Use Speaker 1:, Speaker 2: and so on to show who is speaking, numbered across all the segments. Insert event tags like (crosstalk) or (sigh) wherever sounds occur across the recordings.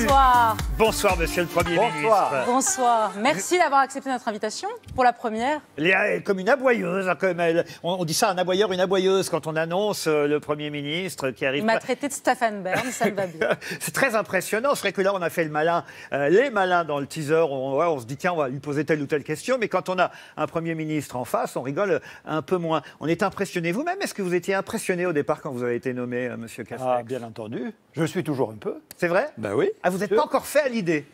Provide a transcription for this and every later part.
Speaker 1: Bonsoir. Bonsoir, monsieur le Premier ministre.
Speaker 2: Bonsoir. Merci d'avoir accepté notre invitation pour la première.
Speaker 1: Léa est comme une aboyeuse. Hein, on, dit ça, un aboyeur, une aboyeuse, quand on annonce euh, le Premier ministre qui arrive. Il m'a
Speaker 2: traité de Stéphane Bern, ça me
Speaker 1: va bien. (laughs) C'est très impressionnant. C'est vrai que là, on a fait le malin, euh, les malins dans le teaser. On, se dit, tiens, on va lui poser telle ou telle question. Mais quand on a un Premier ministre en face, on rigole un peu moins. On est impressionné. Vous-même, est-ce que vous étiez impressionné au départ quand vous avez été nommé, euh, monsieur Castex ah, Bien entendu.
Speaker 3: Je suis toujours un peu. C'est vrai Ben oui. Ah, vous n'êtes pas encore fait à l'idée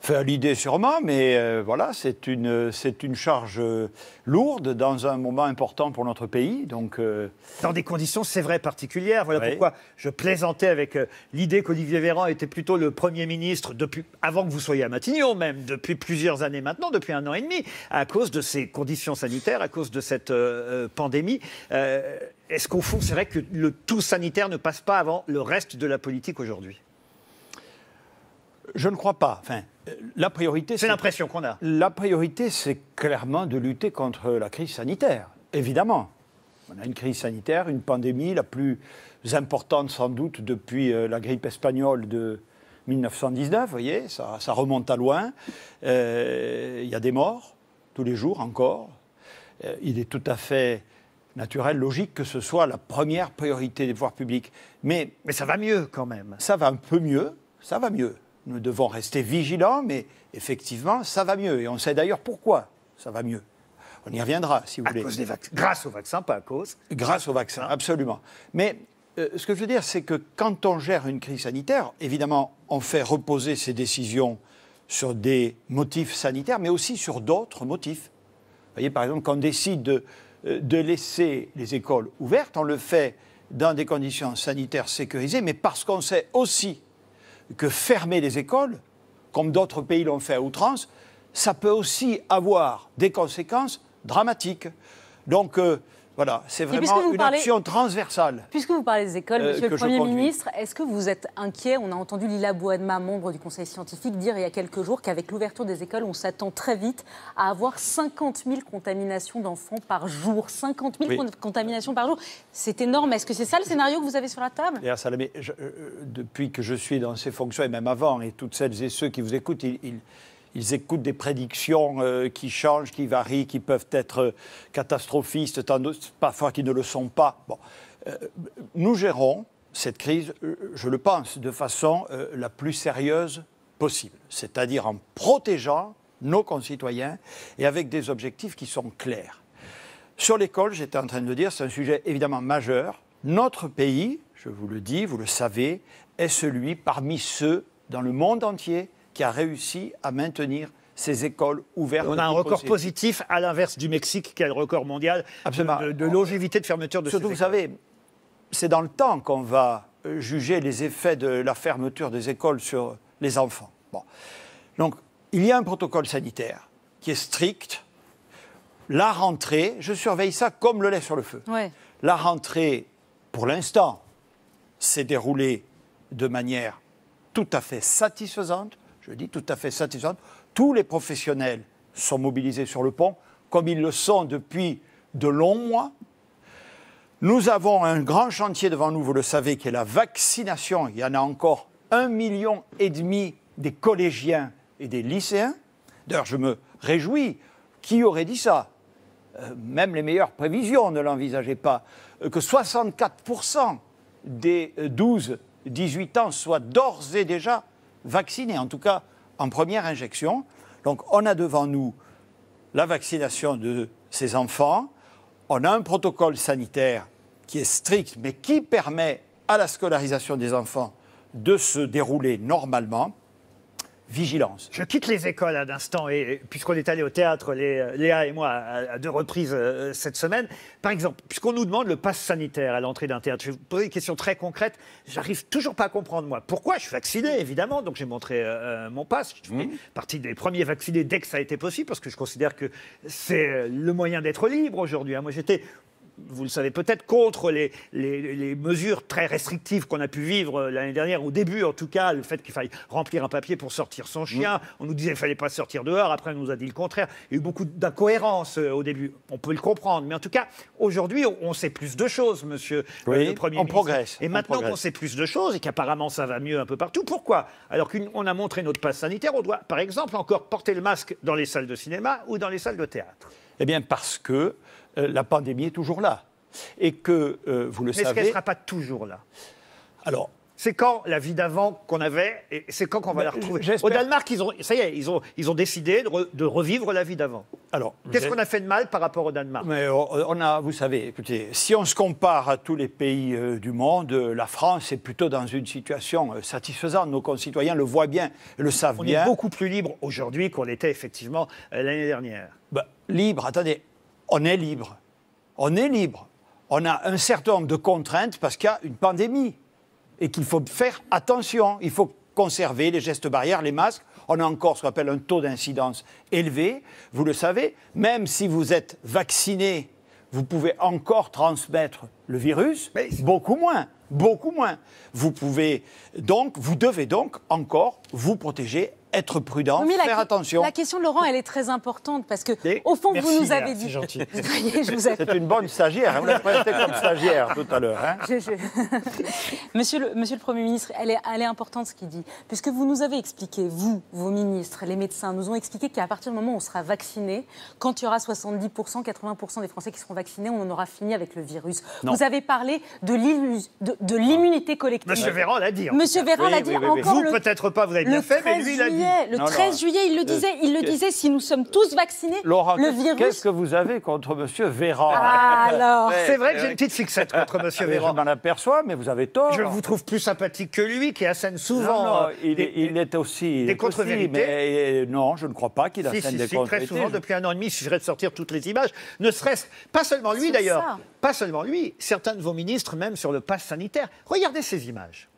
Speaker 3: Fait à l'idée sûrement, mais euh, voilà, c'est une, c'est une charge euh, lourde dans un moment important pour notre pays. Donc, euh, Dans des
Speaker 1: conditions, c'est vrai, particulières. Voilà pourquoi je plaisantais avec l'idée qu'Olivier Véran était plutôt le Premier ministre depuis, avant que vous soyez à Matignon même, depuis plusieurs années maintenant, depuis un an et demi, à cause de ces conditions sanitaires, à cause de cette pandémie. est-ce qu'au fond, c'est vrai que le tout sanitaire ne passe pas avant le reste de la politique aujourd'hui
Speaker 3: je ne crois pas. Enfin, la priorité. C'est l'impression qu'on a. La priorité, c'est clairement de lutter contre la crise sanitaire, évidemment. On a une crise sanitaire, une pandémie la plus importante sans doute depuis euh, la grippe espagnole de 1919, vous voyez, ça, remonte à loin. Euh, il y a des morts, tous les jours encore. Euh, il est tout à fait naturel, logique que ce soit la première priorité des pouvoirs publics. Mais, Mais ça va mieux quand même. Ça va un peu mieux, ça va mieux. Nous devons rester vigilants, mais effectivement, ça va mieux. Et on sait d'ailleurs pourquoi ça va mieux. On y reviendra, si vous à voulez. Cause des grâce au vaccins, pas à cause. Grâce au vaccin, hein absolument. Mais euh, ce que je veux dire, c'est que quand on gère une crise sanitaire, évidemment, on fait reposer ses décisions sur des motifs sanitaires, mais aussi sur d'autres motifs. Vous voyez, par exemple, quand on décide de, euh, de laisser les écoles ouvertes, on le fait dans des conditions sanitaires sécurisées, mais parce qu'on sait aussi que fermer les écoles, comme d'autres pays l'ont fait à outrance, ça peut aussi avoir des conséquences dramatiques. Donc, euh, voilà, c'est vraiment une option transversale.
Speaker 2: Puisque vous parlez des écoles, euh, Monsieur le Premier ministre, est-ce que vous êtes inquiet On a entendu Lila Bouadma, membre du Conseil scientifique, dire il y a quelques jours qu'avec l'ouverture des écoles, on s'attend très vite à avoir 50 000 contaminations d'enfants par jour. 50 000 contaminations par jour, c'est énorme. Est-ce que c'est ça le scénario que vous avez sur la table
Speaker 3: Salamé, euh, euh, depuis que je suis dans ces fonctions, et même avant, et toutes celles et ceux qui vous écoutent, ils ils écoutent des prédictions euh, qui changent, qui varient, qui peuvent être euh, catastrophistes, parfois qui ne le sont pas. Bon. Euh, nous gérons cette crise, je le pense, de façon la plus sérieuse possible, c'est-à-dire en protégeant nos concitoyens et avec des objectifs qui sont clairs. Sur l'école, j'étais en train de dire, c'est un sujet évidemment majeur. Notre pays, je vous le dis, vous le savez, est celui parmi ceux dans le monde entier qui a réussi à maintenir ces écoles ouvertes. On a un record positif, à l'inverse du Mexique, qui a le record mondial de, longévité de fermeture de Surtout, ces écoles. vous savez, c'est dans le temps qu'on va euh, juger les effets de la fermeture des écoles sur les enfants. Bon. Donc, il y a un protocole sanitaire qui est strict. La rentrée, je surveille ça comme le lait sur le feu. La rentrée, pour l'instant, s'est déroulée de manière tout à fait satisfaisante je dis tout à fait satisfaisante. Tous les professionnels sont mobilisés sur le pont, comme ils le sont depuis de longs mois. Nous avons un grand chantier devant nous, vous le savez, qui est la vaccination. Il y en a encore un million et demi des collégiens et des lycéens. D'ailleurs, je me réjouis. Qui aurait dit ça euh, Même les meilleures prévisions ne l'envisageaient pas. Euh, que 64% des 12-18 euh, ans soient d'ores et déjà vaccinés, en tout cas en première injection. Donc on a devant nous la vaccination de ces enfants, on a un protocole sanitaire qui est strict, mais qui permet à la scolarisation des enfants de se dérouler normalement vigilance. Je quitte les écoles à l'instant, et, puisqu'on est allé au théâtre, euh,
Speaker 1: Léa et moi, à, deux reprises euh, euh, cette semaine. Par exemple, puisqu'on nous demande le pass sanitaire à l'entrée d'un théâtre, je vais vous poser une question très concrète. J'arrive toujours pas à comprendre, moi. Pourquoi Je suis vacciné, évidemment, donc j'ai montré mon passe, Je fais mmh. partie des premiers vaccinés dès que ça a été possible, parce que je considère que c'est le moyen d'être libre aujourd'hui. Hein. Moi, j'étais vous le savez peut-être, contre les, mesures très restrictives qu'on a pu vivre euh, l'année dernière, au début en tout cas, le fait qu'il faille remplir un papier pour sortir son chien. Mm. On nous disait qu'il ne fallait pas sortir dehors, après on nous a dit le contraire. Il y a eu beaucoup d'incohérences euh, au début. On peut le comprendre, mais en tout cas, aujourd'hui, on sait plus de choses, monsieur euh, le Premier on Progresse, et maintenant qu'on sait plus de choses et qu'apparemment ça va mieux un peu partout, pourquoi Alors qu'on a montré notre passe sanitaire, on doit par exemple encore porter le masque dans les salles de cinéma ou dans les salles de théâtre. Eh bien, parce que euh, la pandémie est toujours là. Et que, euh, vous le Mais savez. Est-ce qu'elle ne sera pas toujours là Alors. C'est quand la vie d'avant qu'on avait, et c'est quand qu'on va ben, la retrouver. Au Danemark, ils ont, ça y est, ils ont, ils ont décidé de, revivre la vie d'avant. Alors, qu'est-ce qu'on a fait de mal par rapport au Danemark
Speaker 3: Mais on a, vous savez, écoutez, si on se compare à tous les pays euh, du monde, la France est plutôt dans une situation satisfaisante. Nos concitoyens le voient bien, le savent on bien. On est beaucoup plus libre aujourd'hui qu'on l'était effectivement l'année dernière. Bah, libre, attendez, on est libre. On est libre. On a un certain nombre de contraintes parce qu'il y a une pandémie et qu'il faut faire attention. Il faut conserver les gestes barrières, les masques. On a encore ce qu'on appelle un taux d'incidence élevé. Vous le savez, même si vous êtes vacciné, vous pouvez encore transmettre le virus, beaucoup moins, beaucoup moins. Vous pouvez donc, vous devez donc encore vous protéger être prudent, faire attention. La
Speaker 2: question, Laurent, elle est très importante parce que, au fond, vous nous avez dit.
Speaker 3: C'est une bonne stagiaire. Hein. Vous l'avez présentée comme stagiaire tout à l'heure. Hein je,
Speaker 2: (laughs) monsieur, le, monsieur le Premier ministre, elle est, importante ce qu'il dit. Puisque vous nous avez expliqué, vous, vos ministres, les médecins, nous ont expliqué qu'à partir du moment où on sera vacciné, quand il y aura 70%, 80% des Français qui seront vaccinés, on en aura fini avec le virus. Vous avez parlé de l'immunité collective. Monsieur Véran l'a dit. Monsieur Véran l'a dit encore. Vous, peut-être pas, vous avez bien fait, mais lui, il a dit le 13 juillet, il le euh, disait, il le disait, si nous sommes tous vaccinés, le virus... Qu'est-ce
Speaker 3: que vous avez contre Monsieur Véran ah, Alors, c'est vrai que j'ai une petite fixette contre Monsieur (laughs) Véran. Je m'en aperçois, mais vous avez tort. Je vous trouve plus sympathique que lui, qui assène souvent. Non, euh, il, des, est aussi contre-vérités. Euh, non, je ne crois pas qu'il assène si, des si, contre Très souvent, depuis un an et demi, il suffirait
Speaker 1: de sortir toutes les images. Ne serait-ce pas seulement lui d'ailleurs, pas seulement lui. Certains de vos ministres, même sur le pass sanitaire. Regardez ces images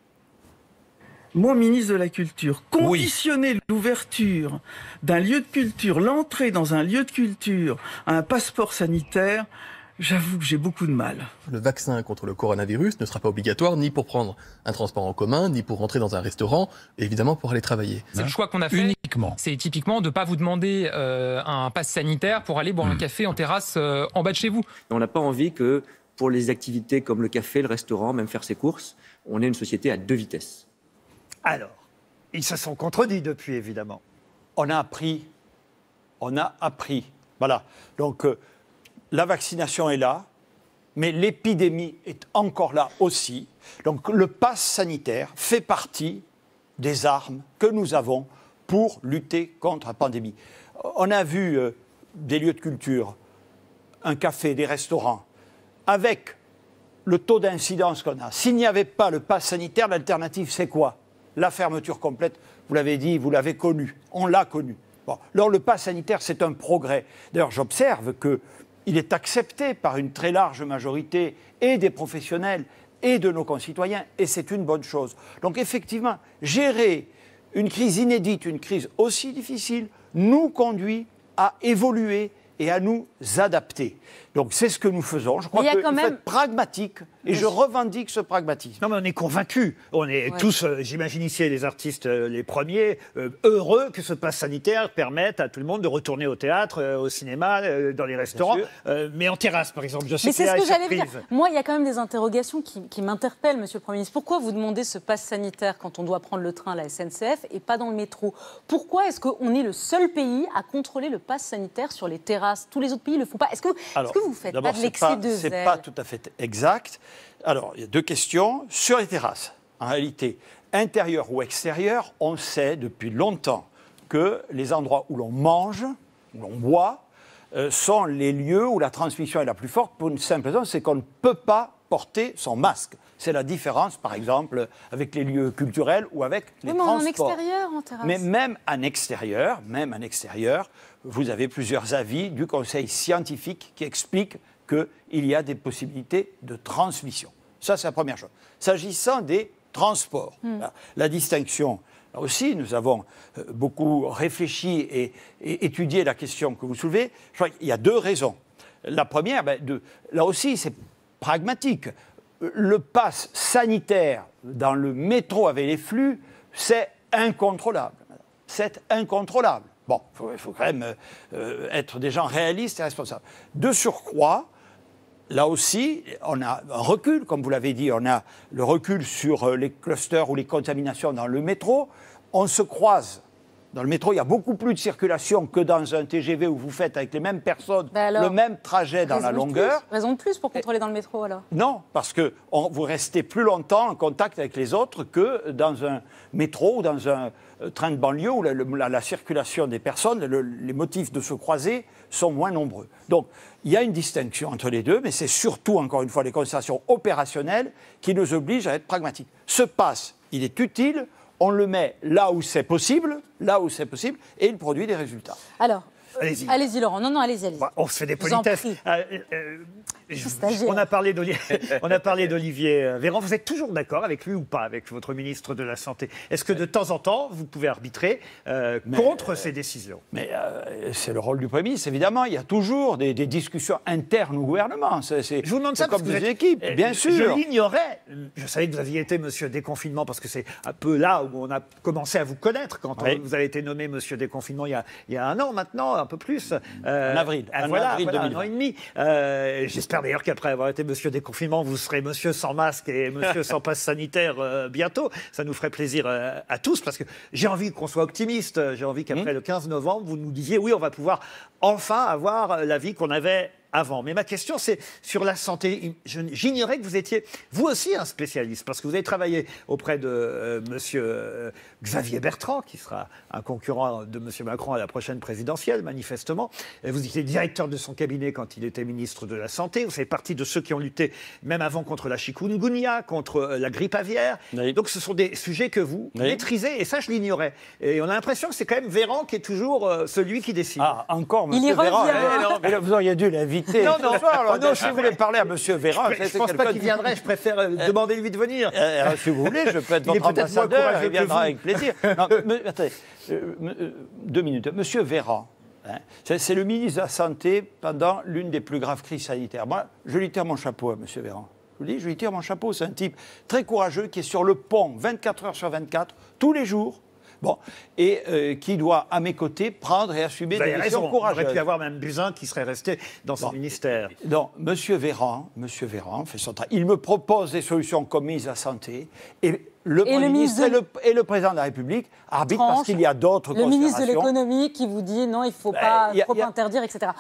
Speaker 4: mon ministre de la Culture, conditionner l'ouverture d'un lieu de culture, l'entrée dans un lieu de culture à un passeport sanitaire, J'avoue que j'ai beaucoup de mal. Le vaccin contre le coronavirus ne sera pas obligatoire ni pour prendre un transport en commun, ni pour rentrer dans un restaurant, évidemment pour aller travailler. C'est le
Speaker 3: choix qu'on a fait. Uniquement. C'est typiquement de ne pas vous demander euh, un passe sanitaire pour aller boire un hmm. café en terrasse euh, en bas de chez vous.
Speaker 4: On n'a pas envie que pour les activités comme le café, le restaurant, même faire ses courses, on ait une société à deux vitesses.
Speaker 1: Alors, ils se sont
Speaker 3: contredits depuis, évidemment. On a appris. On a appris. Voilà. Donc, euh, la vaccination est là, mais l'épidémie est encore là aussi. Donc, le pass sanitaire fait partie des armes que nous avons pour lutter contre la pandémie. On a vu euh, des lieux de culture, un café, des restaurants, avec le taux d'incidence qu'on a. S'il n'y avait pas le pass sanitaire, l'alternative, c'est quoi la fermeture complète, vous l'avez dit, vous l'avez connu, on l'a connue. Bon. Alors le pas sanitaire, c'est un progrès. D'ailleurs, j'observe qu'il est accepté par une très large majorité et des professionnels et de nos concitoyens, et c'est une bonne chose. Donc effectivement, gérer une crise inédite, une crise aussi difficile, nous conduit à évoluer et à nous adapter. Donc c'est ce que nous faisons. Je crois que c'est pragmatique et je
Speaker 1: revendique ce pragmatisme. Non, mais on est convaincus. On est tous, euh, j'imagine ici les artistes euh, les premiers, euh, heureux que ce pass sanitaire permette à tout le monde de retourner au théâtre, au cinéma, dans les restaurants, mais en terrasse, par exemple. Je sais mais c'est ce que j'allais dire.
Speaker 2: Moi, il y a quand même des interrogations qui, m'interpellent, monsieur le Premier ministre. Pourquoi vous demandez ce pass sanitaire quand on doit prendre le train à la SNCF et pas dans le métro Pourquoi est-ce qu'on est le seul pays à contrôler le pass sanitaire sur les terrasses Tous les autres pays ne le font pas. Est-ce que, que vous faites pas de l'excès de zèle C'est pas
Speaker 3: tout à fait exact. Alors, il y a deux questions. Sur les terrasses, en réalité, intérieure ou extérieure, on sait depuis longtemps que les endroits où l'on mange, où l'on boit, euh, sont les lieux où la transmission est la plus forte pour une simple raison, c'est qu'on ne peut pas porter son masque. C'est la différence, par exemple, avec les lieux culturels ou avec les mais transports. en
Speaker 2: extérieur, en Mais
Speaker 3: même en extérieur, même en extérieur, vous avez plusieurs avis du Conseil scientifique qui expliquent qu'il y a des possibilités de transmission. Ça, c'est la première chose. S'agissant des transports, hmm. la, distinction. distinction aussi, nous avons euh, beaucoup réfléchi et, étudié la question que vous soulevez. Je crois qu'il y a deux raisons. La première, ben, de, là aussi, c'est pragmatique. Le pass sanitaire dans le métro avec les flux, c'est incontrôlable. C'est incontrôlable. Bon, il faut, quand même euh, euh, être des gens réalistes et responsables. De surcroît, là aussi, on a un recul, comme vous l'avez dit, on a le recul sur euh, les clusters ou les contaminations dans le métro. On se croise dans le métro, il y a beaucoup plus de circulation que dans un TGV où vous faites avec les mêmes personnes bah le même trajet dans la longueur.
Speaker 2: raison de plus pour contrôler dans le métro alors
Speaker 3: Non, parce que vous restez plus longtemps en contact avec les autres que dans un métro ou dans un euh, train de banlieue où la, circulation des personnes, les motifs de se croiser sont moins nombreux. Donc il y a une distinction entre les deux, mais c'est surtout, encore une fois, les considérations opérationnelles qui nous obligent à être pragmatiques. Ce passe, il est utile on le met là où c'est possible, là où c'est possible, et il produit des résultats.
Speaker 2: Alors, Allez-y. Allez-y, Laurent. Non, non, allez-y. allez bah,
Speaker 1: on se fait des politesses.
Speaker 3: (laughs) On a parlé d'Olivier
Speaker 1: euh, Véran. Vous êtes toujours d'accord avec lui ou pas, avec votre ministre de la Santé Est-ce que de euh, temps en temps, vous pouvez
Speaker 3: arbitrer euh, contre ces décisions Mais c'est le rôle du Premier ministre, évidemment. Il y a toujours des, discussions internes au gouvernement. je vous demande ça comme parce que équipes, eh, bien sûr. Je
Speaker 1: l'ignorais. Je savais que vous aviez été monsieur déconfinement parce que c'est un peu là où on a commencé à vous connaître quand vous avez été nommé monsieur déconfinement il y, a, il y a un an maintenant, un peu plus. en avril. En voilà, avril voilà, un an et demi. J'espère d'ailleurs qu'après avoir été monsieur des confinements, vous serez monsieur sans masque et monsieur (laughs) sans passe sanitaire euh, bientôt. Ça nous ferait plaisir euh, à tous parce que j'ai envie qu'on soit optimiste. J'ai envie qu'après mmh. le 15 novembre, vous nous disiez oui, on va pouvoir enfin avoir euh, la vie qu'on avait avant. Mais ma question, c'est sur la santé. J'ignorais que vous étiez, vous aussi, un spécialiste, parce que vous avez travaillé auprès de euh, Monsieur euh, Xavier Bertrand, qui sera un concurrent de Monsieur Macron à la prochaine présidentielle, manifestement. vous étiez directeur de son cabinet quand il était ministre de la Santé. Vous faites partie de ceux qui ont lutté, même avant, contre la chikungunya, contre euh, la grippe aviaire. Donc, ce sont des sujets que vous maîtrisez, et ça, je l'ignorais. Et on a l'impression que c'est quand même Véran qui est toujours celui qui décide. Ah, encore, Monsieur il Véran. il eh non, mais
Speaker 3: vous auriez non, non, ah non, si vous voulez parler à M. Véran, je pense pas qu'il viendrait, je
Speaker 1: préfère euh, euh,
Speaker 3: demander lui de venir.
Speaker 1: Euh, si vous voulez, je peux être votre ambassadeur, il viendra avec plaisir.
Speaker 3: Non, (laughs) attendez, deux minutes. M. Véran, hein, c'est le ministre de la Santé pendant l'une des plus graves crises sanitaires. Moi, je lui tire mon chapeau à M. Véran. Je lui dis, je lui tire mon chapeau. C'est un type très courageux qui est sur le pont 24 heures sur 24, tous les jours, et euh, qui doit, à mes côtés, prendre et assumer des décisions courageuses. Il aurait pu avoir même Buzyn qui serait resté dans son ministère. Non, M. Véran, Monsieur Véran fait Il me propose des solutions commises à santé et le et le ministre et, le, président de la République arbitrent parce qu'il y a d'autres Le ministre de
Speaker 2: l'économie qui vous dit non, il ne faut ben, pas trop interdire, etc.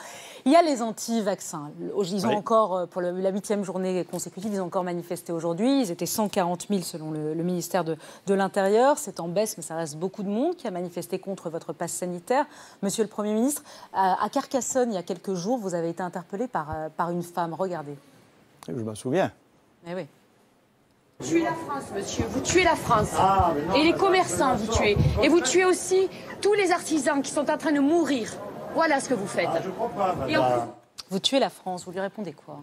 Speaker 2: Il y a les anti-vaccins. Ils ont encore, euh, pour la huitième journée consécutive, ils ont encore manifesté aujourd'hui. Ils étaient 140 000 selon le, ministère de, de l'Intérieur. C'est en baisse, mais ça reste beaucoup de monde qui a manifesté contre votre passe sanitaire. Monsieur le Premier ministre, euh, à Carcassonne, il y a quelques jours, vous avez été interpellé par, euh, par une femme. Regardez.
Speaker 3: Je m'en souviens. Mais eh oui. Vous tuez la France, monsieur.
Speaker 2: Vous tuez la France. Ah, et les commerçants, vous tuez. Et vous tuez aussi tous les artisans qui sont en train de mourir. Voilà ce que vous faites. Ah, vous tuez la France, vous lui répondez quoi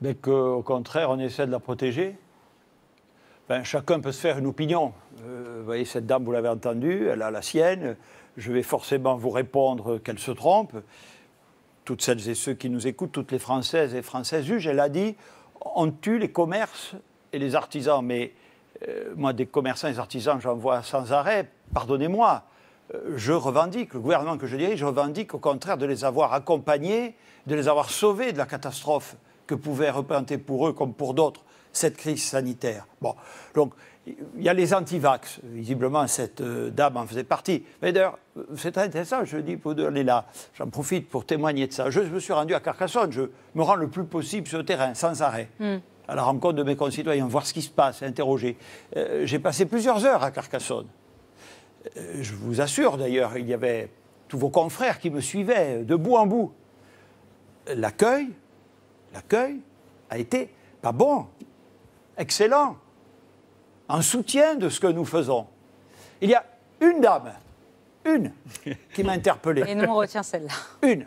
Speaker 3: Mais au contraire, on essaie de la protéger. chacun peut se faire une opinion. Euh, vous voyez, cette dame, vous l'avez entendue, elle a la sienne. Je vais forcément vous répondre qu'elle se trompe. Toutes celles et ceux qui nous écoutent, toutes les Françaises et Françaises jugent, elle a dit on tue les commerces et les artisans, mais euh, moi, des commerçants et des artisans, j'en vois sans arrêt, pardonnez-moi, euh, je revendique, le gouvernement que je dirige, je revendique au contraire de les avoir accompagnés, de les avoir sauvés de la catastrophe que pouvait représenter pour eux comme pour d'autres cette crise sanitaire. Bon, donc il y a les antivax, visiblement cette euh, dame en faisait partie. Mais d'ailleurs, c'est très intéressant, je dis, pour aller là, j'en profite pour témoigner de ça. Je me suis rendu à Carcassonne, je me rends le plus possible sur le terrain, sans arrêt. Hmm à la rencontre de mes concitoyens, voir ce qui se passe, interroger. Euh, j'ai passé plusieurs heures à Carcassonne. Euh, je vous assure d'ailleurs, il y avait tous vos confrères qui me suivaient euh, de bout en bout. L'accueil, l'accueil a été pas bon, excellent, en soutien de ce que nous faisons. Il y a une dame, une, qui m'a interpellé. Et nous, on
Speaker 2: retient celle-là.
Speaker 3: Une.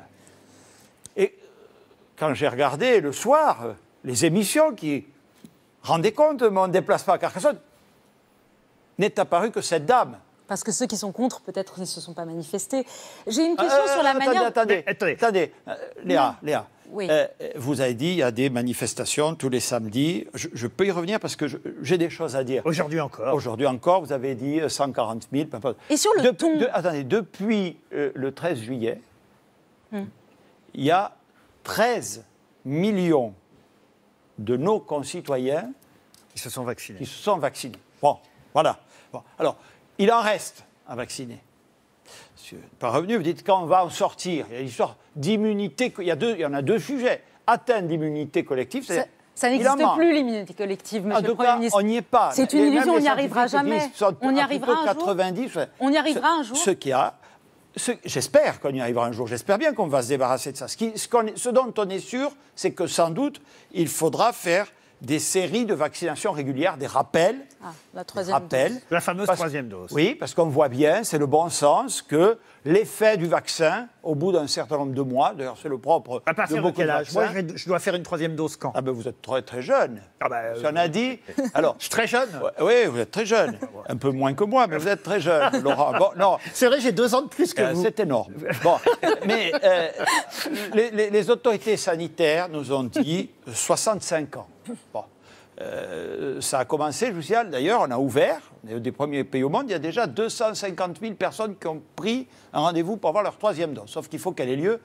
Speaker 3: Et quand j'ai regardé le soir, les émissions qui rendaient compte, mais on ne déplace pas à Carcassonne, n'est apparue que cette dame. Parce que ceux
Speaker 2: qui sont contre, peut-être, ne se sont pas manifestés. J'ai une question euh, sur la manière... Attendez,
Speaker 3: attendez, euh, Léa, Léa. Oui. Euh, vous avez dit, il y a des manifestations tous les samedis. Je, peux y revenir parce que j'ai des choses à dire. Aujourd'hui encore. Aujourd'hui encore, vous avez dit 140 000. Et sur le Attendez, depuis le 13 juillet, hmm. il y a 13 millions de nos concitoyens qui se sont vaccinés. Qui se sont vaccinés. Bon, voilà. Alors, il en reste à vacciner. Pas revenu, vous dites quand on va en sortir. Il y a l'histoire d'immunité. Il, y deux, il y en a deux sujets. Atteindre l'immunité collective, c'est. Ça n'existe plus
Speaker 2: l'immunité collective,
Speaker 3: monsieur le Premier ministre. On n'y est pas. C'est une illusion, on n'y arrivera jamais. On y arrivera, 90,
Speaker 2: on y arrivera un jour. ce
Speaker 3: qui a j'espère qu'on y arrivera un jour, j'espère bien qu'on va se débarrasser de ça. Ce, ce dont on est sûr, c'est que sans doute, il faudra faire des séries de vaccinations régulières, des rappels.
Speaker 2: Ah, la troisième
Speaker 3: dose. La fameuse troisième dose. Oui, parce qu'on voit bien, c'est le bon sens, que l'effet du vaccin, au bout d'un certain nombre de mois, d'ailleurs c'est le propre de beaucoup quel Moi, je dois faire une troisième dose quand Ah ben vous êtes très très jeune. Ah ben, on a euh, dit. (laughs) Alors, je suis très jeune Oui, vous êtes très jeune. (laughs) Un peu moins que moi, mais vous êtes très jeune, (laughs) Laurent. non. C'est vrai, j'ai deux ans de plus que euh, vous. C'est énorme. Bon, mais euh, les autorités sanitaires nous ont dit 65 ans. Euh, ça a commencé, je ah, d'ailleurs, on a ouvert, on est des premiers pays au monde, il y a déjà 250 000 personnes qui ont pris un rendez-vous pour avoir leur troisième dose, sauf qu'il faut qu'elle ait lieu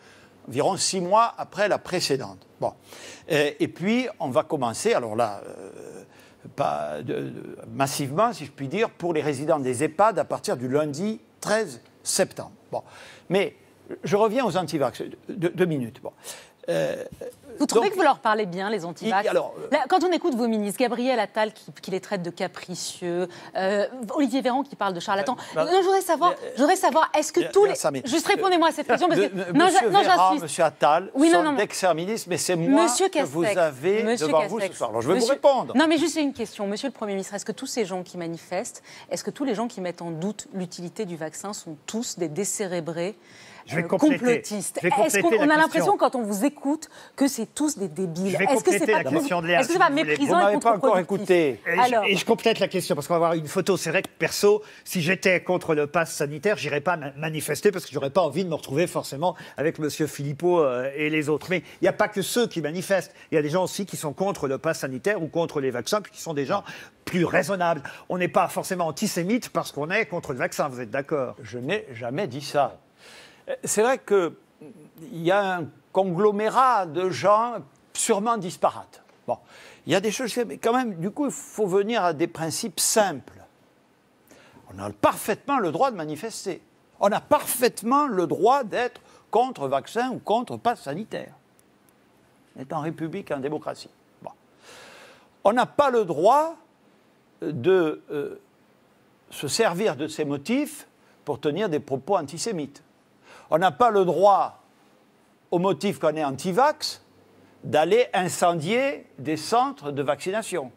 Speaker 3: environ six mois après la précédente. Bon. Et, puis, on va commencer, alors là, euh, pas, massivement, si je puis dire, pour les résidents des EHPAD à partir du lundi 13 septembre. Bon. Mais je reviens aux antivax, deux, deux minutes. Bon. Euh, vous trouvez que vous leur
Speaker 2: parlez bien, les anti alors, euh, Quand on écoute vos ministres, Gabriel Attal qui, les traite de capricieux, euh, Olivier Véran qui parle de charlatans. Euh, bah, je voudrais savoir, savoir est-ce que tous les. Juste répondez-moi à cette question. Parce que, non, monsieur
Speaker 3: monsieur Attal oui, non, mais c'est moi que vous avez devant vous ce soir. je vais vous répondre. Non, mais juste
Speaker 2: une question. Monsieur le Premier ministre, est-ce que tous ces gens qui manifestent, est-ce que tous les gens qui mettent en doute l'utilité du vaccin sont tous des décérébrés
Speaker 3: vais euh, complotistes. Est-ce qu'on a l'impression,
Speaker 1: quand
Speaker 2: on vous écoute, que c'est tous des
Speaker 1: débiles Est-ce que c'est pas, pas méprisant et pas encore écouté. Et, je, complète la question, parce qu'on va avoir une photo. C'est vrai que, perso, si j'étais contre le pass sanitaire, j'irais pas manifester, parce que j'aurais pas envie de me retrouver forcément avec M. Philippot euh, et les autres. Mais il n'y a pas que ceux qui manifestent. Il y a des gens aussi qui sont contre le pass sanitaire ou contre les vaccins, qui sont des gens plus raisonnables. On n'est pas forcément antisémite parce qu'on est contre le vaccin, vous êtes
Speaker 3: d'accord Je n'ai jamais dit ça c'est vrai qu'il y a un conglomérat de gens sûrement disparates. Bon, il y a des choses, mais quand même, du coup, il faut venir à des principes simples. On a parfaitement le droit de manifester. On a parfaitement le droit d'être contre vaccin ou contre passe sanitaire. On est en République, en démocratie. On n'a pas le droit de euh, se servir de ces motifs pour tenir des propos antisémites. On n'a pas le droit, au motif qu'on est anti-vax, d'aller incendier des centres de vaccination.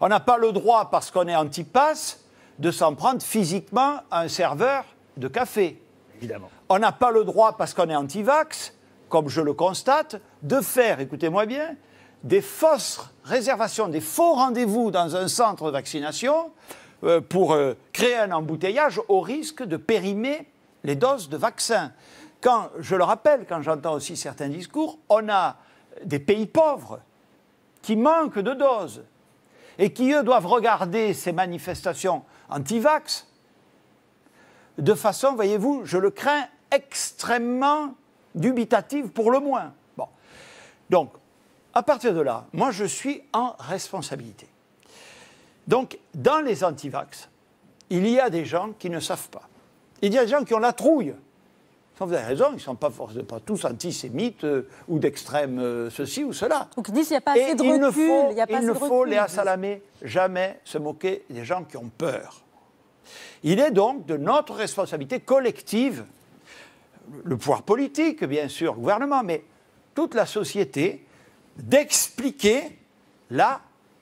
Speaker 3: On n'a pas le droit, parce qu'on est anti-pass, de s'en prendre physiquement à un serveur de café. Évidemment. On n'a pas le droit, parce qu'on est anti-vax, comme je le constate, de faire, écoutez-moi bien, des fausses réservations, des faux rendez-vous dans un centre de vaccination euh, pour euh, créer un embouteillage au risque de périmer les doses de vaccins. Quand, je le rappelle, quand j'entends aussi certains discours, on a des pays pauvres qui manquent de doses et qui, eux, doivent regarder ces manifestations anti-vax de façon, voyez-vous, je le crains, extrêmement dubitative pour le moins. Bon. Donc, à partir de là, moi, je suis en responsabilité. Donc, dans les anti-vax, il y a des gens qui ne savent pas. Il y a des gens qui ont la trouille. vous avez raison, ils ne sont pas, pas, tous antisémites euh, ou d'extrême euh, ceci ou cela. Donc
Speaker 2: n'y a pas de recul. Il ne faut, il, ne faut Léa Salamé,
Speaker 3: jamais se moquer des gens qui ont peur. Il est donc de notre responsabilité collective, le pouvoir politique, bien sûr, le gouvernement, mais toute la société, d'expliquer la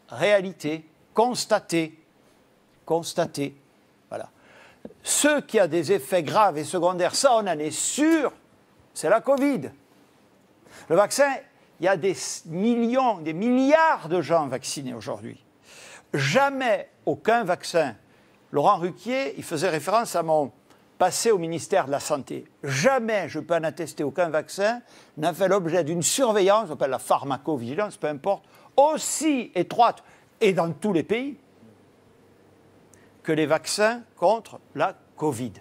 Speaker 3: réalité, constatée, constatée ce qui a des effets graves et secondaires, ça on en est sûr, c'est la Covid. Le vaccin, il y a des millions, des milliards de gens vaccinés aujourd'hui. Jamais aucun vaccin. Laurent Ruquier, il faisait référence à mon passé au ministère de la Santé. Jamais, je peux en attester, aucun vaccin n'a fait l'objet d'une surveillance, on appelle la pharmacovigilance, peu importe, aussi étroite, et dans tous les pays, les vaccins contre la Covid.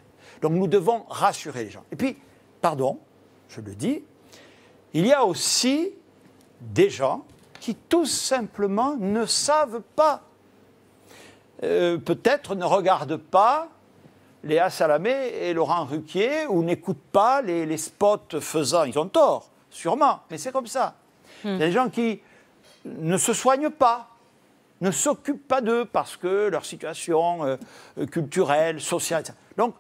Speaker 3: Donc nous devons rassurer les gens. Et puis, pardon, je le dis, il y a aussi des gens qui tout simplement ne savent pas, euh, peut-être ne regardent pas Léa Salamé et Laurent Ruquier ou n'écoutent pas les, spots faisant. Ils ont tort, sûrement, mais c'est comme ça. Hmm. Il y a des gens qui ne se soignent pas, ne s'occupent pas d'eux parce que leur situation euh, culturelle, sociale. Etc. Donc,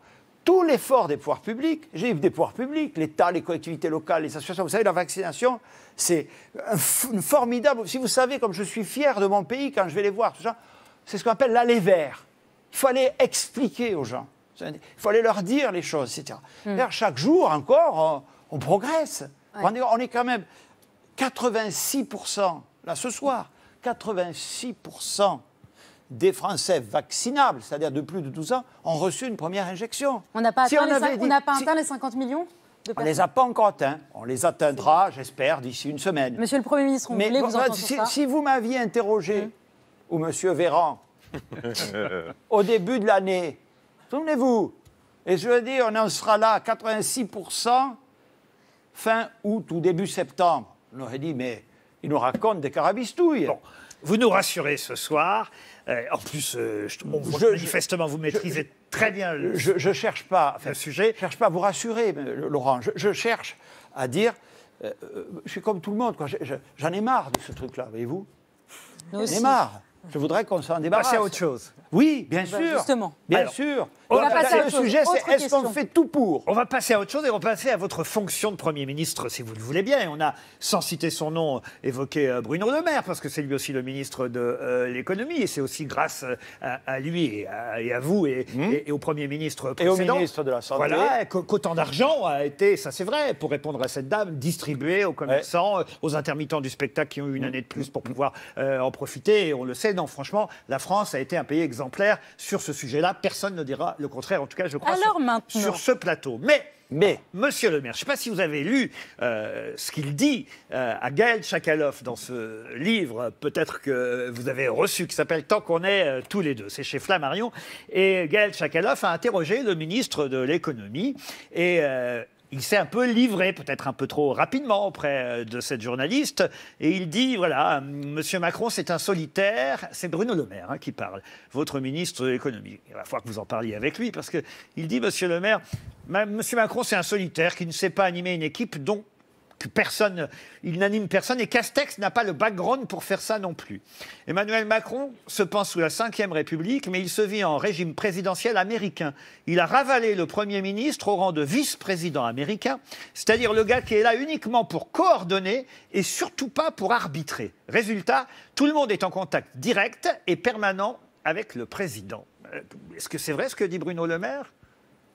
Speaker 3: tout l'effort des pouvoirs publics, j'ai des pouvoirs publics, l'État, les collectivités locales, les associations, vous savez, la vaccination, c'est une formidable. Si vous savez, comme je suis fier de mon pays quand je vais les voir, c'est ce qu'on appelle l'aller vert. Il faut aller expliquer aux gens, il faut aller leur dire les choses, etc. Hmm. Chaque jour encore, on, progresse. on est quand même 86 là ce soir 86% des Français vaccinables, c'est-à-dire de plus de 12 ans, ont reçu une première injection.
Speaker 2: On n'a pas, atteint, les 50 millions on ne les a
Speaker 3: pas encore atteints. On les atteindra, j'espère, d'ici une semaine. Monsieur le Premier ministre, on Mais vous entendre si, si vous m'aviez interrogé, hum. ou Monsieur Véran, (laughs) au début de l'année, souvenez-vous, et je dis, on en sera là à 86% fin août ou début septembre. On aurait dit, mais il nous raconte des carabistouilles. Bon, vous nous rassurez ce soir. Euh, en plus, euh, manifestement, vous maîtrisez très bien le, je, je cherche pas, sujet. cherche pas à vous rassurer, euh, Laurent. Je, cherche à dire, je suis comme tout le monde, j'en ai marre de ce truc-là, voyez-vous.
Speaker 1: J'en ai marre.
Speaker 3: Je voudrais qu'on s'en débarrasse. Passer à autre chose. Oui, bien bah, sûr. justement. Bien sûr. On va passer le sujet, c'est est-ce qu'on
Speaker 1: fait tout pour On va passer à autre chose et on va passer à votre fonction de Premier ministre, si vous le voulez bien. on a, sans citer son nom, évoqué euh, Bruno Le Maire, parce que c'est lui aussi le ministre de euh, l'économie. Et c'est aussi grâce euh, à, lui et à, vous mmh. et, au Premier ministre précédent. Et au ministre de la Santé. Voilà, qu'autant d'argent a été, ça c'est vrai, pour répondre à cette dame, distribué aux commerçants, aux intermittents du spectacle qui ont eu une mmh. année de plus pour mmh. pouvoir en profiter. Et on le sait, non, franchement, la France a été un pays sur ce sujet-là. Personne ne dira le contraire, en tout cas, je crois, Alors sur, maintenant. sur ce plateau. Mais mais, monsieur le maire, je ne sais pas si vous avez lu euh, ce qu'il dit euh, à Gaël Tchakaloff dans ce livre, peut-être que vous avez reçu, qui s'appelle Tant qu'on est euh, tous les deux. C'est chez Flammarion. Et Gaël Tchakaloff a interrogé le ministre de l'économie. Et il s'est un peu livré, peut-être un peu trop rapidement auprès euh, de cette journaliste, et il dit voilà, Monsieur Macron, c'est un solitaire. C'est Bruno Le Maire hein, qui parle, votre ministre de l'économie. Il va falloir que vous en parliez avec lui parce qu'il dit Monsieur Le Maire, Monsieur Macron, c'est un solitaire qui ne sait pas animer une équipe dont personne, il n'anime personne, et Castex n'a pas le background pour faire ça non plus. Emmanuel Macron se pense sous la Ve République, mais il se vit en régime présidentiel américain. Il a ravalé le Premier ministre au rang de vice-président américain, c'est-à-dire le gars qui est là uniquement pour coordonner et surtout pas pour arbitrer. Résultat, tout le monde est en contact direct et permanent avec le président. Euh, est-ce que c'est vrai ce que dit Bruno Le Maire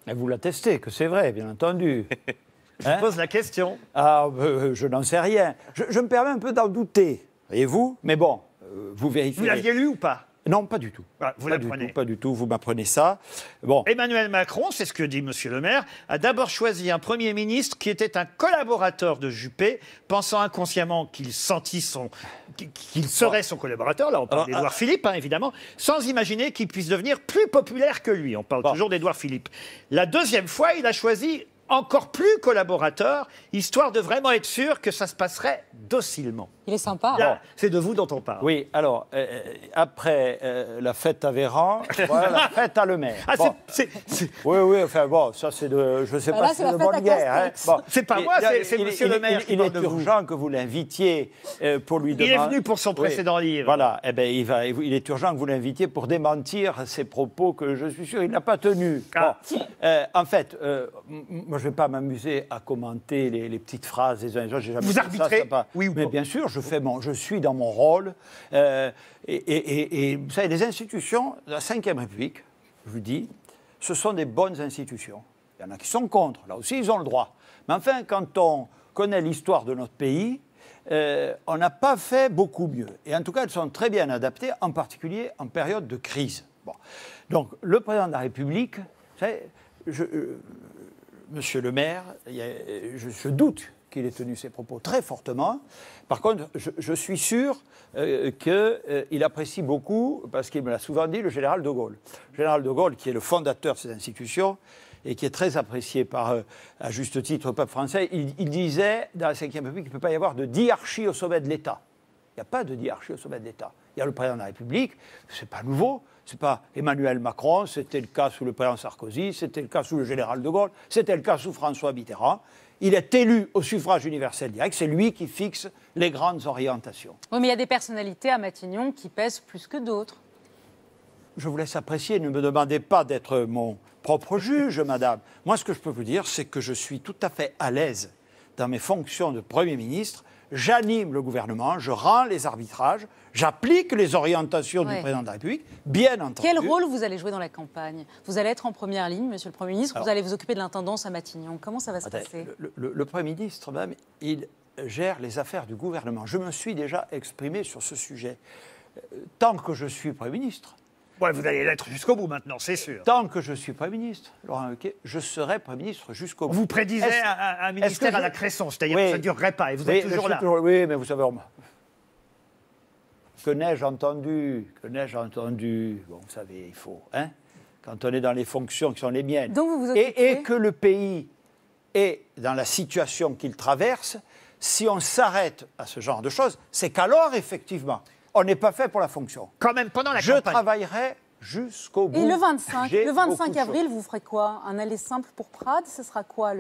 Speaker 3: Vous l'attestez que c'est vrai, bien entendu. (laughs) Je hein pose la question. Ah, euh, euh, je n'en sais rien. Je, me permets un peu d'en douter. Et vous Mais bon, euh, vous vérifiez. Vous l'aviez lu ou pas non, pas du tout. Ah, vous l'apprenez. Pas du tout, vous m'apprenez ça. Bon. Emmanuel Macron, c'est ce que
Speaker 1: dit M. le maire, a d'abord choisi un Premier ministre qui était un collaborateur de Juppé, pensant inconsciemment qu'il sentit son. qu'il serait son collaborateur. Là, on parle ah, d'Edouard Philippe, hein, évidemment, sans imaginer qu'il puisse devenir plus populaire que lui. On parle toujours d'Édouard Philippe. La deuxième fois, il a choisi encore plus collaborateurs, histoire de vraiment être sûr que ça
Speaker 3: se passerait docilement. Il est sympa. c'est de vous dont on parle. Oui, alors, euh, euh, après euh, la fête à Véran, (laughs) voilà la fête à Le Maire. Ah, c'est, Oui, oui, enfin bon, ça c'est de. Je sais bah pas c'est de bonne guerre. Hein. C'est pas moi, c'est monsieur Le Maire. Il, est urgent que vous l'invitiez pour lui demander. Il est venu pour son précédent livre. Voilà, eh ben, il, va, il est urgent que vous l'invitiez pour démentir ses propos que je suis sûr il n'a pas tenus. Ah. en fait, moi je ne vais pas m'amuser à commenter les, petites phrases des uns et des autres. Vous arbitrez Oui pas Mais bien sûr, je, fais je suis dans mon rôle. Euh, et, et, vous savez, les institutions, de la Ve République, je vous dis, ce sont des bonnes institutions. Il y en a qui sont contre, là aussi ils ont le droit. Mais enfin, quand on connaît l'histoire de notre pays, euh, on n'a pas fait beaucoup mieux. Et en tout cas, elles sont très bien adaptées, en particulier en période de crise. Donc, le président de la République, euh, monsieur le maire, je, doute qu'il ait tenu ses propos très fortement. Par contre, je, suis sûr euh, qu'il euh, apprécie beaucoup, parce qu'il me l'a souvent dit, le général de Gaulle. Le général de Gaulle, qui est le fondateur de ces institutions et qui est très apprécié par, euh, à juste titre, le peuple français, il, disait dans la Ve République qu'il ne peut pas y avoir de diarchie au sommet de l'État. Il n'y a pas de diarchie au sommet de l'État. Il y a le président de la République, ce n'est pas nouveau, c'est pas Emmanuel Macron, c'était le cas sous le président Sarkozy, c'était le cas sous le général de Gaulle, c'était le cas sous François Mitterrand il est élu au suffrage universel direct, c'est lui qui fixe les grandes orientations.
Speaker 2: Oui, mais il y a des personnalités à Matignon qui pèsent plus que d'autres.
Speaker 3: Je vous laisse apprécier, ne me demandez pas d'être mon propre juge, (laughs) madame. Moi, ce que je peux vous dire, c'est que je suis tout à fait à l'aise dans mes fonctions de Premier ministre j'anime le gouvernement, je rends les arbitrages, j'applique les orientations du président de la République, bien entendu. Quel rôle vous
Speaker 2: allez jouer dans la campagne Vous allez être en première ligne, monsieur le Premier ministre, vous allez vous occuper de l'intendance à Matignon. Comment ça va se passer
Speaker 3: le, le, Premier ministre, même, il gère les affaires du gouvernement. Je me suis déjà exprimé sur ce sujet. Euh, tant que je suis Premier ministre, vous allez l'être jusqu'au bout maintenant, c'est sûr. Tant que je suis Premier ministre, Laurent Huquet, je serai Premier ministre jusqu'au bout. Vous prédisez un, ministère à la Cresson,
Speaker 1: c'est-à-dire que ça ne durerait pas et vous êtes toujours là.
Speaker 3: Oui, mais vous savez, que n'ai-je entendu Que n'ai-je entendu Bon, vous savez, il faut. Hein quand on est dans les fonctions qui sont les miennes. et, et que le pays est dans la situation qu'il traverse, si on s'arrête à ce genre de choses, c'est qu'alors, effectivement, on n'est pas fait pour la fonction. Quand même, pendant la Je travaillerai jusqu'au bout. Et le 25, le 25 avril, vous
Speaker 2: ferez quoi Un aller simple pour Prades Ce sera quoi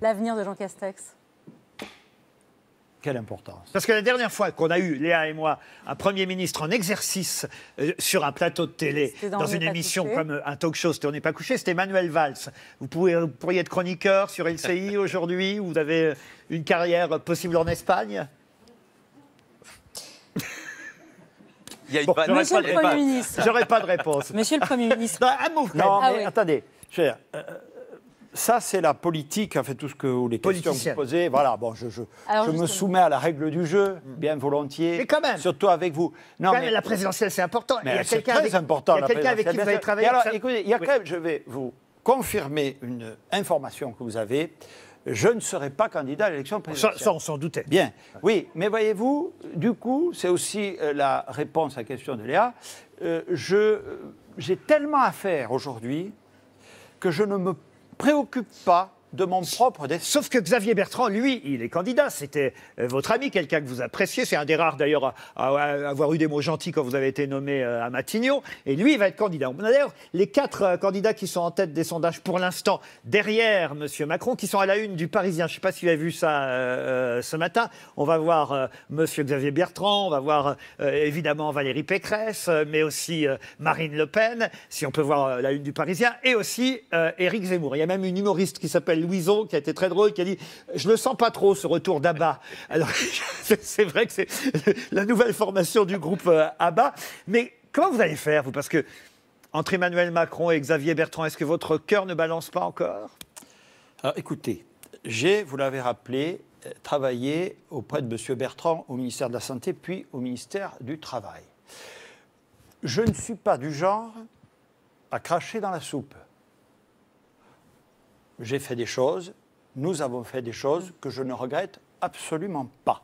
Speaker 2: l'avenir de Jean Castex
Speaker 1: quelle importance Parce que la dernière fois qu'on a eu, Léa et moi, un Premier ministre en exercice euh, sur un plateau de télé, dans, une émission comme euh, un talk show, c'était On n'est pas couché, c'était Manuel Valls. Vous, pourriez être chroniqueur sur LCI (laughs) aujourd'hui, vous avez euh, une carrière possible en Espagne
Speaker 3: Monsieur le Premier eh ben, ministre. J'aurais pas de réponse. (laughs) Monsieur le Premier ministre. Non, un ah Non, mais attendez. Euh, euh, ça, c'est la politique, en fait, tout ce que les questions que vous posez. Voilà, bon, je, je, me soumets à la règle du jeu, mm. bien volontiers. Mais quand même Surtout avec vous. Non, mais, la présidentielle, c'est important. il y a quelqu'un avec, important, il y a quelqu'un avec qui vous allez travailler. Alors, écoutez, il y a quand même, je vais vous confirmer une information que vous avez je ne serai pas candidat à l'élection présidentielle. Ça, on s'en doutait. Bien, oui, mais voyez-vous, du coup, c'est aussi euh, la réponse à la question de Léa, euh, je, euh, j'ai tellement à faire aujourd'hui que je ne me préoccupe pas de propre Sauf que Xavier Bertrand, lui, il est candidat. C'était
Speaker 1: euh, votre ami, quelqu'un que vous appréciez. C'est un des rares, d'ailleurs, à, avoir eu des mots gentils quand vous avez été nommé euh, à Matignon. Et lui, il va être candidat. On a d'ailleurs les quatre euh, candidats qui sont en tête des sondages pour l'instant, derrière M. Macron, qui sont à la une du Parisien. Je ne sais pas si vous avez vu ça ce matin. On va voir Monsieur M. Xavier Bertrand, on va voir évidemment Valérie Pécresse, mais aussi Marine Le Pen, si on peut voir la une du Parisien, et aussi Éric Zemmour. Il y a même une humoriste qui s'appelle Louison qui a été très drôle, qui a dit Je le sens pas trop ce retour d'Abba. Alors, (laughs) c'est vrai que c'est (laughs) la nouvelle formation du groupe euh, Abba. Mais comment vous allez faire, vous Parce que entre Emmanuel Macron et Xavier Bertrand, est-ce que votre cœur ne balance pas
Speaker 3: encore Alors, écoutez, j'ai, vous l'avez rappelé, euh, travaillé auprès de M. Bertrand au ministère de la Santé, puis au ministère du Travail. Je ne suis pas du genre à cracher dans la soupe j'ai fait des choses, nous avons fait des choses que je ne regrette absolument pas.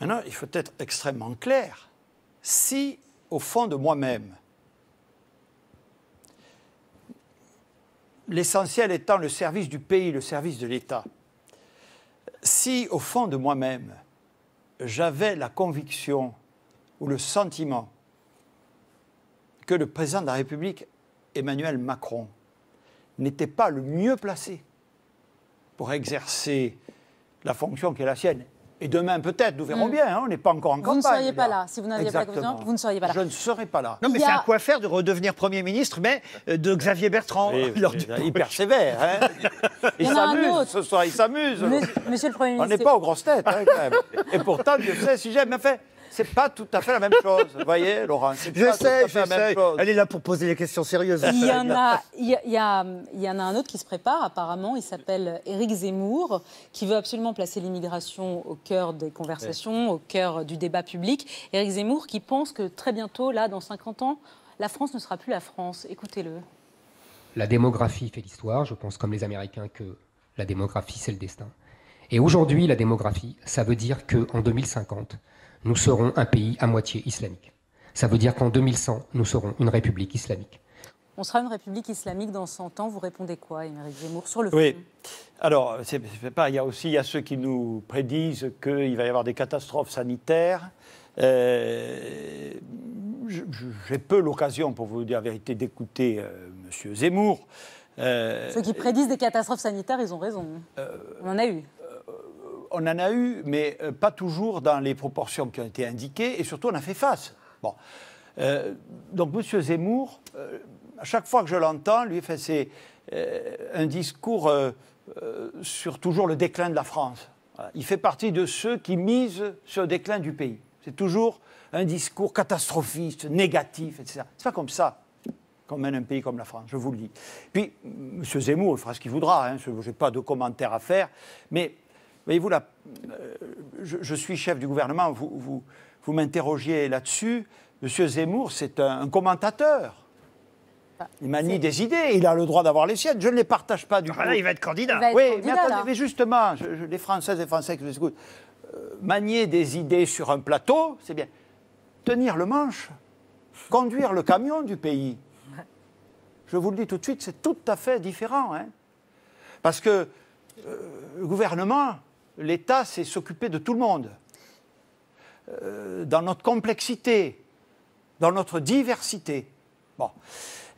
Speaker 3: Maintenant, il faut être extrêmement clair. Si, au fond de moi-même, l'essentiel étant le service du pays, le service de l'État, si, au fond de moi-même, j'avais la conviction ou le sentiment que le président de la République, Emmanuel Macron, n'était pas le mieux placé pour exercer la fonction qui est la sienne. Et demain, peut-être, nous verrons mm. bien, hein, on n'est pas encore en campagne. Vous ne seriez pas là, si vous n'aviez pas confiance, vous ne seriez pas là. Je ne serais pas là. Non, mais c'est à quoi faire de redevenir Premier ministre, mais euh, de Xavier Bertrand. il persévère. Hein.
Speaker 1: (laughs) il, s'amuse, ce soir, il s'amuse.
Speaker 3: Monsieur, le Premier ministre. On n'est pas aux grosses têtes, hein, Et pourtant, Dieu sait si j'aime. fait, c'est pas tout à fait la même chose. Vous voyez, Laurent Je sais, Elle est là pour
Speaker 1: poser des questions
Speaker 3: sérieuses. Il y, en
Speaker 2: a, il, y a- il y en a un autre qui se prépare, apparemment. Il s'appelle Éric Zemmour, qui veut absolument placer l'immigration au cœur des conversations, au cœur du débat public. Éric Zemmour qui pense que très bientôt, là, dans 50 ans, la France ne sera plus la France. Écoutez-le.
Speaker 1: La démographie fait l'histoire. Je pense, comme les Américains, que la démographie, c'est le destin. Et aujourd'hui, la démographie, ça veut dire qu'en 2050, nous serons un pays à moitié islamique. Ça veut dire qu'en 2100, nous serons une république islamique.
Speaker 2: On sera une république islamique dans 100 ans. Vous répondez quoi, Émeric Zemmour, sur le fond
Speaker 3: Oui. Alors, c'est pas. Il y a aussi il ceux qui nous prédisent qu'il va y avoir des catastrophes sanitaires. Euh, j'ai peu l'occasion, pour vous dire la vérité, d'écouter euh, Monsieur M. Zemmour. Euh, ceux qui prédisent
Speaker 2: des catastrophes sanitaires, ils ont raison. On en a eu
Speaker 3: on en a eu, mais euh, pas toujours dans les proportions qui ont été indiquées, et surtout on a fait face. Bon. Euh, donc M. Zemmour, euh, à chaque fois que je l'entends, lui, fait c'est un discours sur toujours le déclin de la France. Il fait partie de ceux qui misent sur le déclin du pays. C'est toujours un discours catastrophiste, négatif, etc. C'est pas comme ça qu'on mène un pays comme la France, je vous le dis. Puis, M. Zemmour fera ce qu'il voudra, hein, je n'ai pas de commentaires à faire, mais Voyez-vous, là, euh, je, suis chef du gouvernement, vous, vous, vous m'interrogiez là-dessus. Monsieur Zemmour, c'est un, commentateur. Ah, il manie des idées, il a le droit d'avoir les siennes, je ne les partage pas du ah, tout. Bah il va être candidat. oui, mais attendez, mais justement, les Françaises et Français qui nous écoutent, euh, manier des idées sur un plateau, c'est bien. Tenir le manche, conduire le camion du pays, je vous le dis tout de suite, c'est tout à fait différent. Hein. Parce que euh, le gouvernement, l'État, c'est s'occuper de tout le monde. Euh, dans notre complexité, dans notre diversité. Bon.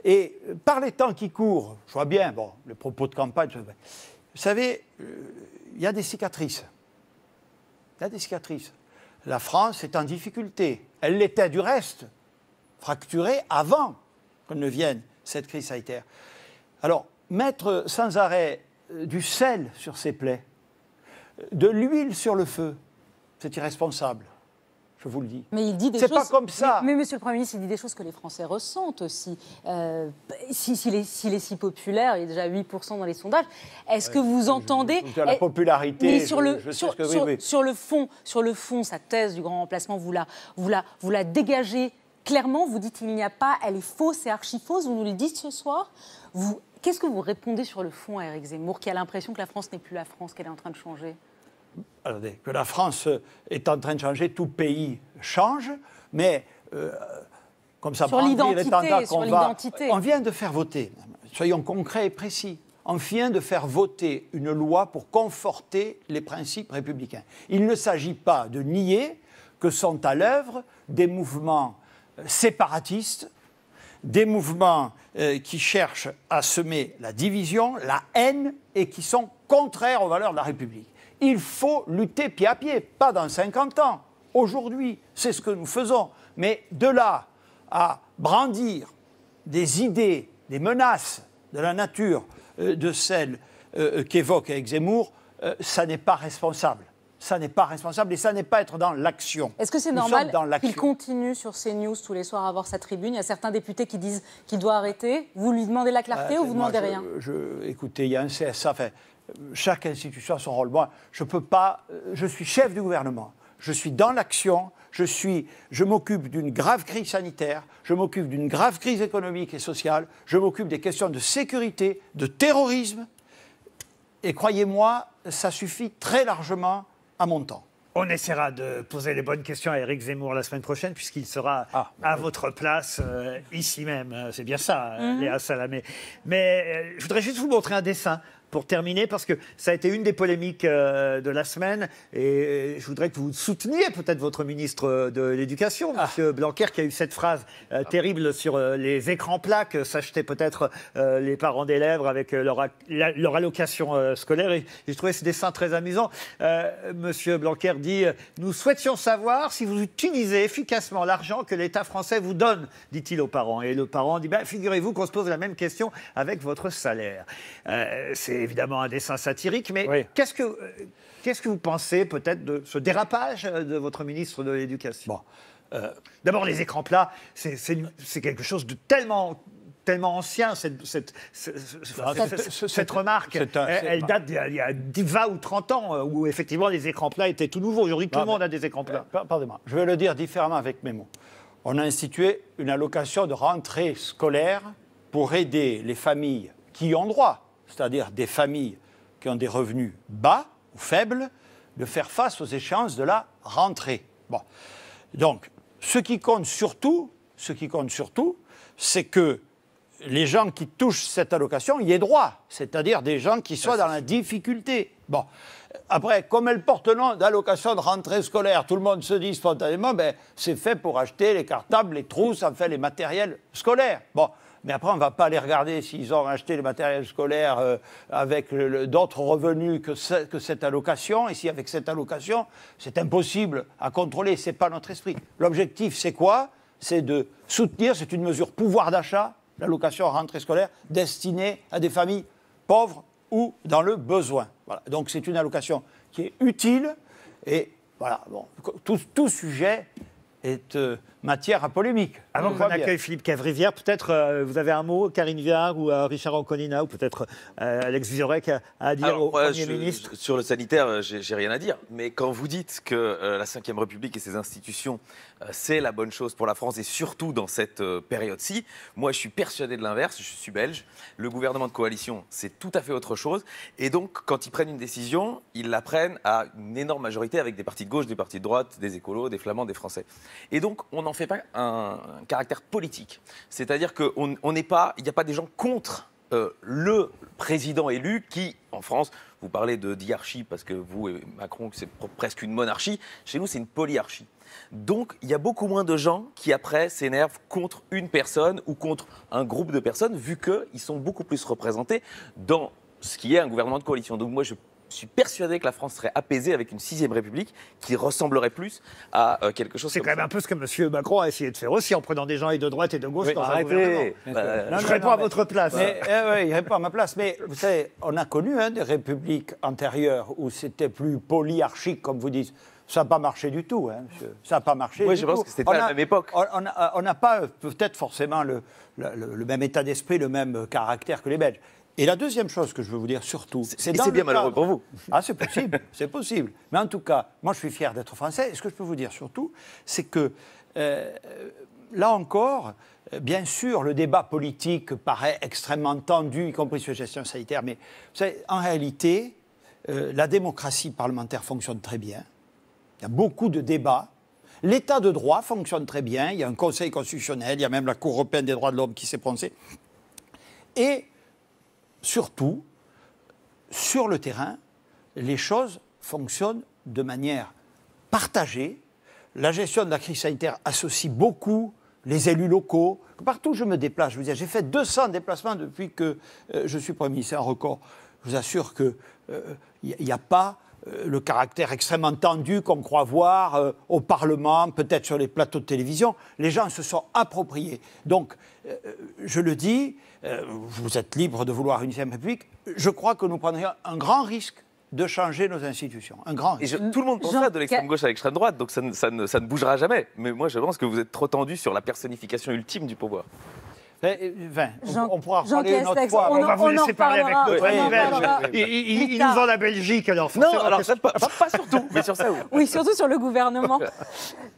Speaker 3: Et par les temps qui courent, je vois bien, bon, les propos de campagne, vous savez, euh, il y a des cicatrices. Il y a des cicatrices. La France est en difficulté. Elle l'était du reste, fracturée avant que ne vienne cette crise sanitaire. Alors, mettre sans arrêt euh, du sel sur ses plaies, de l'huile sur le feu. C'est irresponsable. Je vous le dis. Mais il dit des choses. C'est pas comme ça. Mais, Monsieur le
Speaker 2: Premier ministre, il dit des choses que les Français ressentent aussi. Euh, s'il est, si populaire, il est déjà 8% dans les sondages. Est-ce que vous entendez la eh, popularité. Mais sur le le fond, sur le fond, sa thèse du grand remplacement, vous la vous vous la dégagez clairement. Vous dites il n'y a pas, elle est fausse et archi fausse. Vous nous le dites ce soir. Qu'est-ce que vous répondez sur le fond à Eric Zemmour qui a l'impression que la France n'est plus la France, qu'elle est en train de changer
Speaker 3: que la France est en train de changer, tout pays change, mais euh, comme ça, sur l'identité, On vient de faire voter, soyons concrets et précis, on vient de faire voter une loi pour conforter les principes républicains. Il ne s'agit pas de nier que sont à l'œuvre des mouvements euh, séparatistes, des mouvements euh, qui cherchent à semer la division, la haine et qui sont contraires aux valeurs de la République. Il faut lutter pied à pied, pas dans 50 ans. Aujourd'hui, c'est ce que nous faisons. Mais de là à brandir des idées, des menaces de la nature euh, de celles euh, euh, qu'évoque Eric Zemmour, ça n'est pas responsable. Ça n'est pas responsable et ça n'est pas être dans l'action. Est-ce que c'est normal qu'il
Speaker 2: continue sur ces news tous les soirs à avoir sa tribune Il y a certains députés qui disent qu'il doit arrêter. Vous lui demandez la clarté ah, ou vous demandez rien
Speaker 3: Écoutez, il y a un CSA. Enfin, chaque institution a son rôle. Moi, je peux pas. Euh, je suis chef du gouvernement. Je suis dans l'action. Je suis. Je m'occupe d'une grave crise sanitaire. Je m'occupe d'une grave crise économique et sociale. Je m'occupe des questions de sécurité, de terrorisme. Et croyez-moi, ça suffit très largement à mon temps.
Speaker 1: On essaiera de poser les bonnes questions à Éric Zemmour la semaine prochaine, puisqu'il sera ah. à votre place, euh, ici même. Euh, c'est bien ça, mhm. Léa Salamé. Mais je voudrais juste vous montrer un dessin pour terminer, parce que ça a été une des polémiques euh, de la semaine, et je voudrais que vous souteniez peut-être votre ministre euh, de l'Éducation, ah. M. Blanquer, qui a eu cette phrase euh, ah. terrible sur les écrans plats que s'achetaient peut-être les parents d'élèves avec leur, allocation scolaire, et, j'ai trouvé ce dessin très amusant. Monsieur M. Blanquer dit Nous souhaitions savoir si vous utilisez efficacement l'argent que l'État français vous donne, dit-il aux parents. Et le parent dit bah, Figurez-vous qu'on se pose la même question avec votre salaire. C'est évidemment un dessin satirique, mais qu'est-ce que euh, qu'est-ce que vous pensez peut-être de ce dérapage euh, de votre ministre de l'Éducation bon. Euh, d'abord, les écrans plats, c'est quelque chose de tellement tellement ancien, cette, cette, remarque. elle, date d'il y a 20 ou 30 ans, où effectivement les écrans plats
Speaker 3: étaient tout nouveaux. Aujourd'hui, tout le monde a des écrans plats. Pardonnez-moi, je vais le dire différemment avec mes mots. On a institué une allocation de rentrée scolaire pour aider les familles qui ont droit, c'est-à-dire des familles qui ont des revenus bas ou faibles, de faire face aux échéances de la rentrée. Bon. Donc, ce qui compte surtout, ce qui compte surtout, c'est que les gens qui touchent cette allocation y aient droit, c'est-à-dire des gens qui soient dans la difficulté. Bon. Après, comme elle porte le nom d'allocation de rentrée scolaire, tout le monde se dit spontanément, ben, c'est fait pour acheter les cartables, les trousses, enfin les matériels scolaires. Bon mais après, on ne va pas les regarder s'ils ont acheté le matériel scolaire euh, avec d'autres revenus que, que, cette allocation. Et si avec cette allocation, c'est impossible à contrôler, ce n'est pas notre esprit. L'objectif, c'est quoi C'est de soutenir, c'est une mesure pouvoir d'achat, l'allocation rentrée scolaire, destinée à des familles pauvres ou dans le besoin. Voilà. Donc c'est une allocation qui est utile. Et voilà, bon, tout, sujet est... Euh, matière à polémique.
Speaker 1: Avant qu'on accueille Philippe Cavrivière, peut-être euh, vous avez un mot, Karine Viard ou euh, Richard Anconina ou peut-être euh, Alex Vizorek à, dire au Premier ministre
Speaker 4: Sur le sanitaire, j'ai rien à dire. Mais quand vous dites que la Ve République et ses institutions, c'est la bonne chose pour la France et surtout dans cette période-ci, moi je suis persuadé de l'inverse, je suis belge. Le gouvernement de coalition, c'est tout à fait autre chose. Et donc, quand ils prennent une décision, ils la prennent à une énorme majorité avec des partis de gauche, des partis de droite, des écolos, des flamands, des français. Et donc, on n'en fait pas un, caractère politique. C'est-à-dire qu'on n'est pas, il n'y a pas des gens contre euh, le président élu qui, en France, vous parlez de diarchie parce que vous et Macron, c'est presque une monarchie. Chez nous, c'est une polyarchie. Donc, il y a beaucoup moins de gens qui, après, s'énervent contre une personne ou contre un groupe de personnes, vu qu'ils sont beaucoup plus représentés dans ce qui est un gouvernement de coalition. Donc, moi, je je suis persuadé que la France serait apaisée avec une sixième
Speaker 1: République qui ressemblerait plus à euh, quelque chose. C'est quand même un peu ce que M. Macron a essayé de faire aussi en prenant
Speaker 3: des gens et de droite et de gauche dans Un bah, je réponds à votre place. Mais, eh il répond à ma place. Mais vous savez, on a connu hein, des républiques antérieures où c'était plus polyarchique, comme vous dites. Ça n'a pas marché du tout, hein, Ça n'a pas marché. Oui, je pense que c'était à la même époque. On n'a pas euh, peut-être forcément le, le même état d'esprit, le même euh, caractère que les Belges. Et la deuxième chose que je veux vous dire surtout, c'est bien malheureux pour vous. (laughs) Ah, c'est possible, c'est possible. Mais en tout cas, moi, je suis fier d'être français. Et ce que je peux vous dire surtout, c'est que euh, là encore, euh, bien sûr, le débat politique paraît extrêmement tendu, y compris sur la gestion sanitaire. Mais vous en réalité, euh, la démocratie parlementaire fonctionne très bien. Il y a beaucoup de débats. L'état de droit fonctionne très bien. Il y a un conseil constitutionnel, il y a même la Cour européenne des droits de l'homme qui s'est prononcée. Et Surtout, sur le terrain, les choses fonctionnent de manière partagée. La gestion de la crise sanitaire associe beaucoup les élus locaux. Partout où je me déplace, je vous j'ai fait 200 déplacements depuis que euh, je suis Premier ministre, un record. Je vous assure qu'il euh, n'y a pas euh, le caractère extrêmement tendu qu'on croit voir euh, au Parlement, peut-être sur les plateaux de télévision, les gens se sont appropriés. Donc, euh, je le dis, vous êtes libre de vouloir une deuxième République, je crois que nous prendrions un grand risque de changer nos institutions. Un grand tout le monde pense ça de
Speaker 4: l'extrême gauche à l'extrême droite, donc ça ça ne bougera jamais. Mais moi, je pense que vous êtes trop tendu sur la personnification
Speaker 1: ultime du pouvoir. Eh, eh, enfin, on, pourra en parler une autre fois. On, va vous laisser parler avec notre oui, oui, Il, nous vend la Belgique, alors Non, alors ça, pas, pas, surtout, mais sur ça, oui. Oui,
Speaker 2: surtout sur le gouvernement. (laughs)